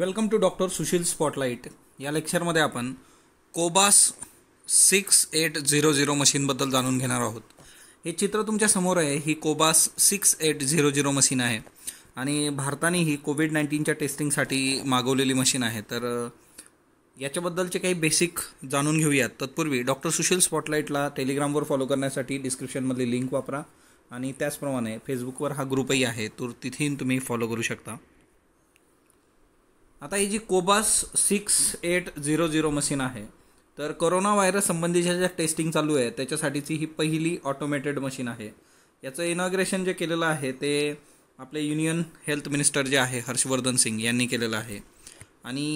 welcome to doctor Sushil spotlight या लेक्चरमध्ये आपण Cobas six eight zero zero मशीनबद्दल जाणून घेणार आहोत हे चित्र तुमच्या समोर आहे ही Cobas six eight zero zero machine आहे आणि भारताने ही कोविड नाईन्टीनच्या टेस्टिंगसाठी मागवलेली मशीन आहे तर याच्याबद्दलचे काही बेसिक जाणून घेऊयात तत्पूर्वी डॉक्टर सुशील स्पॉटलाईटला टेलिग्रामवर फॉलो करण्यासाठी डिस्क्रिप्शनमधली लिंक वापरा आणि त्याचप्रमाणे फेसबुकवर हा ग्रुपही आहे तर तिथेही तुम्ही फॉलो करू शकता आता ही जी Cobas six eight zero zero machine आहे तर करोना व्हायरस संबंधीच्या ज्या टेस्टिंग चालू आहे त्याच्यासाठीची ही पहिली ऑटोमेटेड मशीन आहे याचं इनॉग्रेशन जे केलेलं आहे ते आपले युनियन हेल्थ मिनिस्टर जे आहे हर्षवर्धन सिंग यांनी केलेलं आहे आणि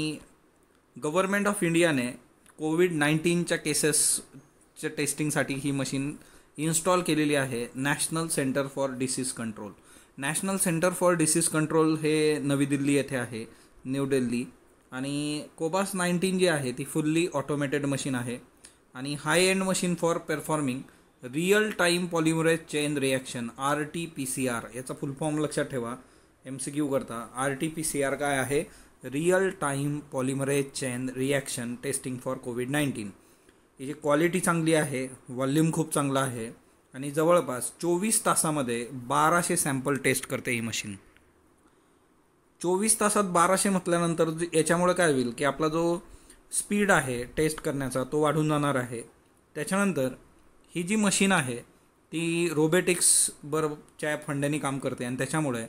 गव्हर्मेंट ऑफ इंडियाने कोविड नाईन्टीनच्या केसेसच्या टेस्टिंगसाठी ही मशीन इन्स्टॉल केलेली आहे National Centre for Disease Control National Centre for Disease Control हे नवी दिल्ली येथे आहे न्यू दिल्ली आणि कोबास नाईन्टीन जी आहे ती फुल्ली ऑटोमेटेड मशीन आहे आणि high end machine for performing real time polymerase chain reaction R T P C R याचा फुल फॉर्म लक्षात ठेवा एम सी क्यू करता R T P C R काय आहे real time polymerase chain reaction testing for Covid nineteen याची quality चांगली आहे volume खूप चांगला आहे आणि जवळपास चोवीस तासामध्ये बाराशे सॅम्पल टेस्ट करते ही मशीन चोवीस तासात बाराशे म्हटल्यानंतर याच्यामुळे काय होईल की आपला जो स्पीड आहे टेस्ट करण्याचा तो वाढून जाणार आहे त्याच्यानंतर ही जी मशीन आहे ती रोबेटिक्स बरच्या फंड्यांनी काम करते आणि त्याच्यामुळे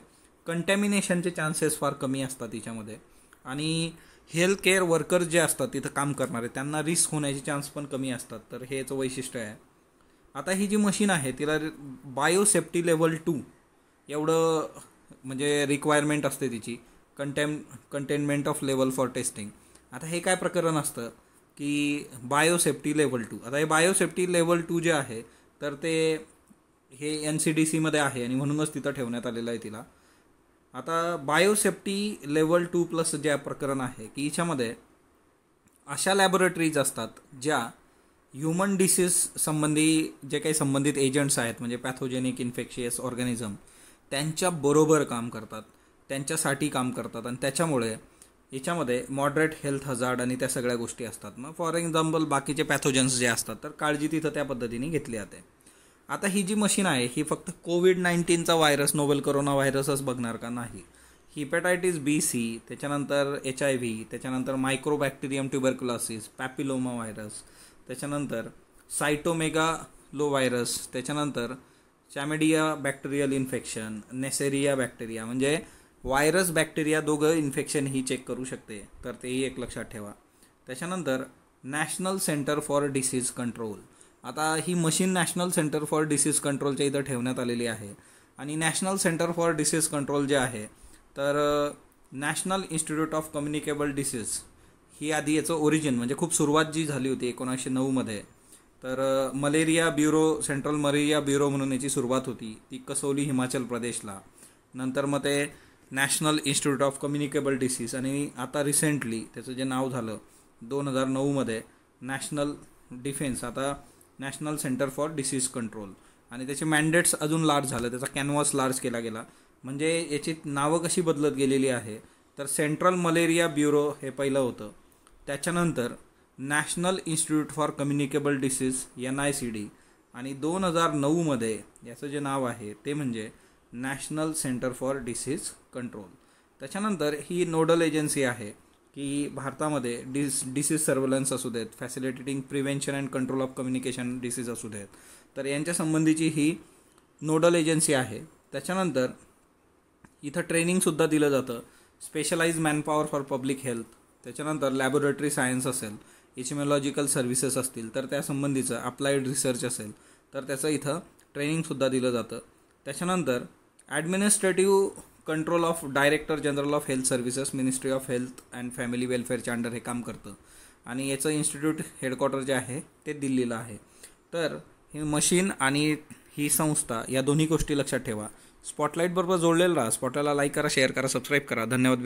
कंटॅमिनेशनचे चान्सेस फार कमी असतात तिच्यामध्ये आणि हेल्थ केअर वर्कर्स जे असतात तिथं काम करणारे त्यांना रिस्क होण्याचे चान्स पण कमी असतात तर हे याचं वैशिष्ट्य आहे आता ही जी मशीन आहे तिला बायोसेफ्टी लेवल टू एवढं म्हणजे रिक्वायरमेंट असते तिची कंटेम containment of level for testing आता हे काय प्रकरण असतं की बायोसेफ्टी लेवल टू आता हे बायोसेफ्टी लेवल टू जे आहे तर ते हे एन सी डी सीमध्ये आहे आणि म्हणूनच तिथं ठेवण्यात आलेलं आहे तिला आता बायोसेफ्टी लेवल टू प्लस जे प्रकरण आहे की हिच्यामध्ये अशा लॅबोरेटरीज असतात ज्या ह्युमन डिसीज संबंधी जे काही संबंधित एजंट्स आहेत म्हणजे पॅथोजेनिक इन्फेक्शियस ऑर्गॅनिझम त्यांच्याबरोबर काम करतात त्यांच्यासाठी काम करतात आणि त्याच्यामुळे याच्यामध्ये मॉडरेट हेल्थ हजार्ड आणि त्या सगळ्या गोष्टी असतात मग फॉर एक्झाम्पल बाकीचे पॅथोजन्स जे असतात तर काळजी तिथं त्या पद्धतीने घेतली जाते आता ही जी मशीन आहे ही फक्त कोविड नाईन्टीनचा व्हायरस नोवेल करोना व्हायरसच बघणार का नाही हिपॅटायटिस बी सी त्याच्यानंतर एच आय व्ही त्याच्यानंतर मायक्रोबॅक्टेरियम ट्युबरक्युलॉसिस पॅपिलोमा व्हायरस त्याच्यानंतर सायटोमेगा लो व्हायरस त्याच्यानंतर chlamydia bacterial infection Neisseria bacteria म्हणजे व्हायरस बॅक्टेरिया दोघं इन्फेक्शन ही चेक करू शकते तर तेही एक लक्षात ठेवा त्याच्यानंतर National Centre for Disease Control आता ही machine National Centre for Disease कंट्रोलच्या इथं ठेवण्यात आलेली आहे आणि National Centre for Disease Control जे आहे तर National Institute of Communicable Disease ही आधी याचं ओरिजिन म्हणजे खूप सुरुवात जी झाली होती एकोणीसशे नऊमध्ये तर malaria bureau central malaria bureau म्हणून याची सुरुवात होती ती कसोली हिमाचल प्रदेशला नंतर मग ते National Institute of Communicable Disease आणि आता रिसेंटली त्याचं जे नाव झालं दोन हजार नऊमध्ये नॅशनल डिफेन्स आता National Centre for Disease Control आणि त्याचे मँडेट्स अजून लार्ज झालं त्याचा कॅनव्हास लार्ज केला गेला म्हणजे याची नावं कशी बदलत गेलेली आहे तर सेंट्रल मलेरिया ब्युरो हे पहिलं होतं त्याच्यानंतर National Institute for Communicable Disease N I C D आणि दोन हजार नऊमध्ये याचं जे नाव आहे ते म्हणजे National Centre for Disease Control त्याच्यानंतर ही नोडल एजन्सी आहे की भारतामध्ये डिस डिसीज सर्व्हलन्स असू देत facilitating prevention and control of communication disease असू देत तर यांच्या संबंधीची ही नोडल एजन्सी आहे त्याच्यानंतर इथं ट्रेनिंगसुद्धा दिलं जातं specialise manpower for public health त्याच्यानंतर लॅबोरेटरी सायन्स असेल इचिमॉलॉजिकल सर्व्हिसेस असतील तर त्यासंबंधीचं अप्लाइड रिसर्च असेल तर त्याचं इथं ट्रेनिंगसुद्धा दिलं जातं त्याच्यानंतर administrative control of director general of health services ministry of health and family वेलफेअरच्या अंडर हे काम करतं आणि याचं इन्स्टिट्यूट हेडक्वार्टर जे आहे ते दिल्लीला आहे तर हे मशीन आणि ही संस्था या दोन्ही गोष्टी लक्षात ठेवा स्पॉटलाईटबरोबर जोडलेलं राहा स्पॉटला लाईक करा शेअर करा सबस्क्राईब करा धन्यवाद